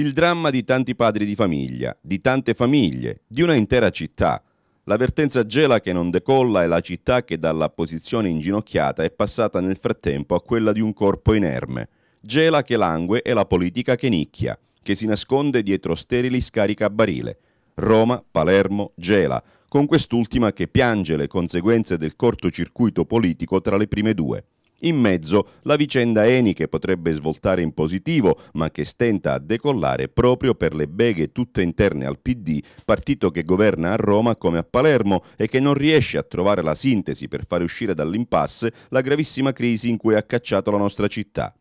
Il dramma di tanti padri di famiglia, di tante famiglie, di una intera città. L'avvertenza gela che non decolla è la città che dalla posizione inginocchiata è passata nel frattempo a quella di un corpo inerme. Gela che langue e la politica che nicchia, che si nasconde dietro sterili a barile. Roma, Palermo, gela, con quest'ultima che piange le conseguenze del cortocircuito politico tra le prime due. In mezzo la vicenda Eni che potrebbe svoltare in positivo ma che stenta a decollare proprio per le beghe tutte interne al PD, partito che governa a Roma come a Palermo e che non riesce a trovare la sintesi per fare uscire dall'impasse la gravissima crisi in cui ha cacciato la nostra città.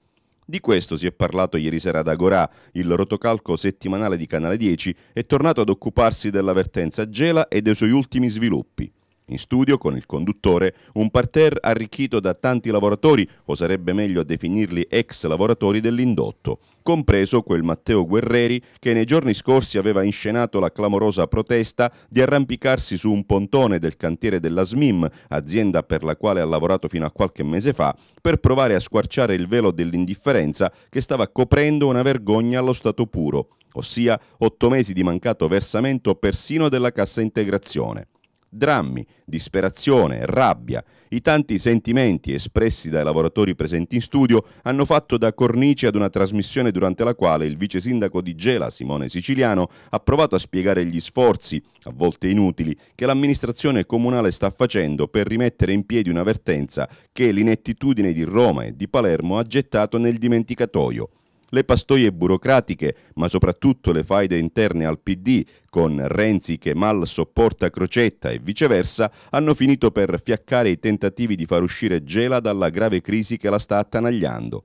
Di questo si è parlato ieri sera ad Agorà, il rotocalco settimanale di Canale 10 è tornato ad occuparsi dell'avvertenza Gela e dei suoi ultimi sviluppi. In studio con il conduttore un parterre arricchito da tanti lavoratori, o sarebbe meglio definirli ex lavoratori dell'indotto, compreso quel Matteo Guerreri che nei giorni scorsi aveva inscenato la clamorosa protesta di arrampicarsi su un pontone del cantiere della SMIM, azienda per la quale ha lavorato fino a qualche mese fa, per provare a squarciare il velo dell'indifferenza che stava coprendo una vergogna allo stato puro, ossia otto mesi di mancato versamento persino della cassa integrazione drammi, disperazione, rabbia. I tanti sentimenti espressi dai lavoratori presenti in studio hanno fatto da cornice ad una trasmissione durante la quale il vice sindaco di Gela, Simone Siciliano, ha provato a spiegare gli sforzi, a volte inutili, che l'amministrazione comunale sta facendo per rimettere in piedi una vertenza che l'inettitudine di Roma e di Palermo ha gettato nel dimenticatoio le pastoie burocratiche, ma soprattutto le faide interne al PD, con Renzi che mal sopporta Crocetta e viceversa, hanno finito per fiaccare i tentativi di far uscire Gela dalla grave crisi che la sta attanagliando.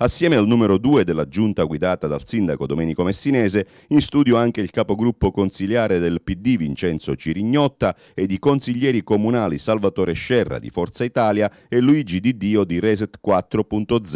Assieme al numero 2 della giunta guidata dal sindaco Domenico Messinese, in studio anche il capogruppo consigliare del PD Vincenzo Cirignotta ed i consiglieri comunali Salvatore Scerra di Forza Italia e Luigi Di Dio di Reset 4.0.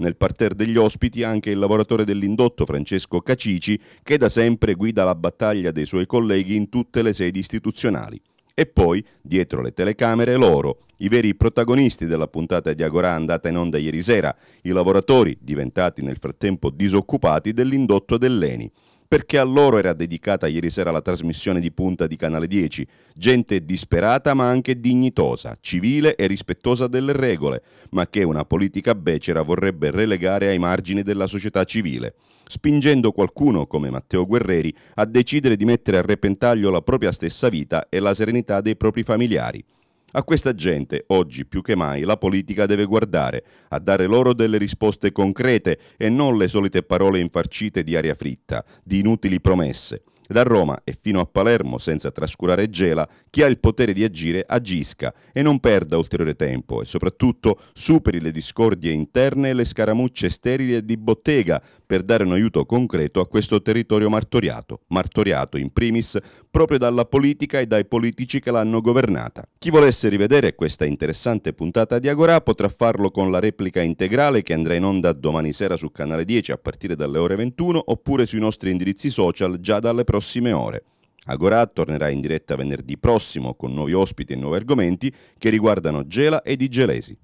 Nel parterre degli ospiti anche il lavoratore dell'indotto Francesco Cacici, che da sempre guida la battaglia dei suoi colleghi in tutte le sedi istituzionali. E poi, dietro le telecamere, loro, i veri protagonisti della puntata di Agorà andata in onda ieri sera, i lavoratori diventati nel frattempo disoccupati dell'indotto dell'Eni perché a loro era dedicata ieri sera la trasmissione di punta di Canale 10. Gente disperata ma anche dignitosa, civile e rispettosa delle regole, ma che una politica becera vorrebbe relegare ai margini della società civile, spingendo qualcuno, come Matteo Guerreri, a decidere di mettere a repentaglio la propria stessa vita e la serenità dei propri familiari. A questa gente, oggi più che mai, la politica deve guardare, a dare loro delle risposte concrete e non le solite parole infarcite di aria fritta, di inutili promesse. Da Roma e fino a Palermo, senza trascurare Gela, chi ha il potere di agire agisca e non perda ulteriore tempo e soprattutto superi le discordie interne e le scaramucce sterili di bottega per dare un aiuto concreto a questo territorio martoriato, martoriato in primis proprio dalla politica e dai politici che l'hanno governata. Chi volesse rivedere questa interessante puntata di Agora potrà farlo con la replica integrale che andrà in onda domani sera su Canale 10 a partire dalle ore 21 oppure sui nostri indirizzi social già dalle prossime prossime ore. Agorà tornerà in diretta venerdì prossimo con nuovi ospiti e nuovi argomenti che riguardano Gela e Digelesi.